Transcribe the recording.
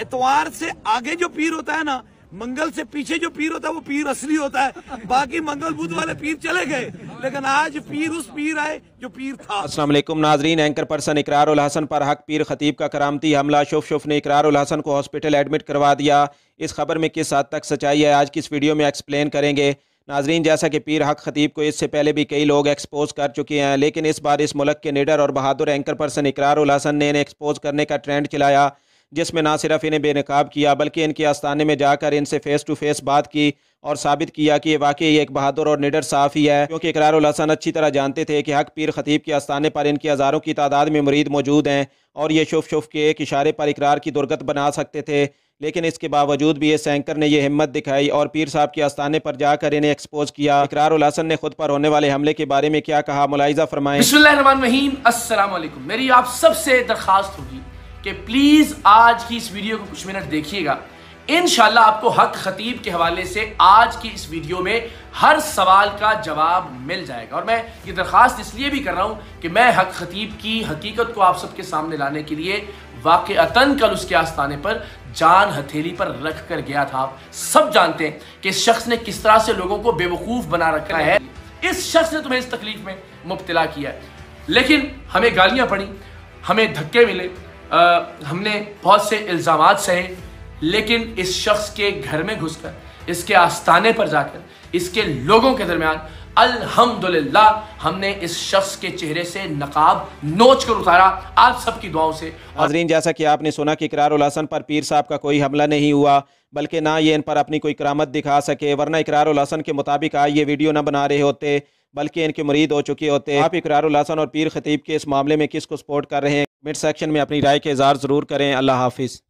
इतवार से आगे जो पीर होता है ना मंगल से पीछे जो पीर होता है वो पीर असली होता है बाकी मंगल बुध वाले पीर चले गए लेकिन आज पीर उस पीर आए जो पीर था असल नाजरीन एंकर पर्सन इकरार उल हसन पर हक पीर खतीब का करामती हमला शुफ शुफ ने इकरार उल हसन को हॉस्पिटल एडमिट करवा दिया इस खबर में किस हद तक सच्चाई है आज की इस वीडियो में एक्सप्लेन करेंगे नाजरीन जैसा कि पीर हक खतीब को इससे पहले भी कई लोग एक्सपोज कर चुके हैं लेकिन इस बार इस मुल्क के निडर और बहादुर एंकर पर्सन इकरार उल हसन ने इन्हें एक्सपोज करने का ट्रेंड चलाया जिसमें ना सिर्फ इन्हें बेनकाब किया बल्कि इनके आस्थाने में जाकर इनसे फ़ेस टू फ़ेस बात की और साबित किया कि ये वाकई एक बहादुर और निडर साफ़ी है क्योंकि इकरार हसन अच्छी तरह जानते थे कि हक पीर खतीब के आस्थाने पर इनके हज़ारों की तादाद में मुरीद मौजूद हैं और ये शुफ शुफ के एक इशारे पर इकरार की दुर्गत बना सकते थे लेकिन इसके बावजूद भी इस सैंकर ने यह हिम्मत दिखाई और पीर साहब के आस्थाने पर जाकर इन्हें एक्सपोज किया इकरार हसन ने खुद पर होने वाले हमले के बारे में क्या कहा मुलायजा फरमाएं मेरी आप सबसे दरखास्त होगी कि प्लीज़ आज की इस वीडियो को कुछ मिनट देखिएगा इन आपको हक खतीब के हवाले से आज की इस वीडियो में हर सवाल का जवाब मिल जाएगा और मैं ये दरख्वास्त इसलिए भी कर रहा हूं कि मैं हक खतीब की हकीकत को आप सबके सामने लाने के लिए वाकता कल उसके आस्थाने पर जान हथेली पर रख कर गया था आप सब जानते हैं कि इस शख्स ने किस तरह से लोगों को बेवकूफ़ बना रखा है इस शख्स ने तुम्हें इस तकलीफ में मुबतला किया लेकिन हमें गालियां पड़ी हमें धक्के मिले आ, हमने बहुत से इल्ज़ाम सहे लेकिन इस शख्स के घर में घुसकर इसके आस्थाने पर जाकर इसके लोगों के दरमियान अल्हम्दुलिल्लाह हमने इस शख्स के चेहरे से नकाब नोच कर उतारा आप सबकी दुआओं से हाजरीन जैसा कि आपने सुना कि इकरार हसन पर पीर साहब का कोई हमला नहीं हुआ बल्कि ना ये इन पर अपनी कोई करामत दिखा सके वरना इकरार हसन के मुताबिक आज ये वीडियो ना बना रहे होते बल्कि इनके मुरीद हो चुके होते हैं आप इकरारुल्लासन और पीर खतीब के इस मामले में किस को सपोर्ट कर रहे हैं मिड सेक्शन में अपनी राय का इजहार ज़रूर करें अल्लाह हाफिज़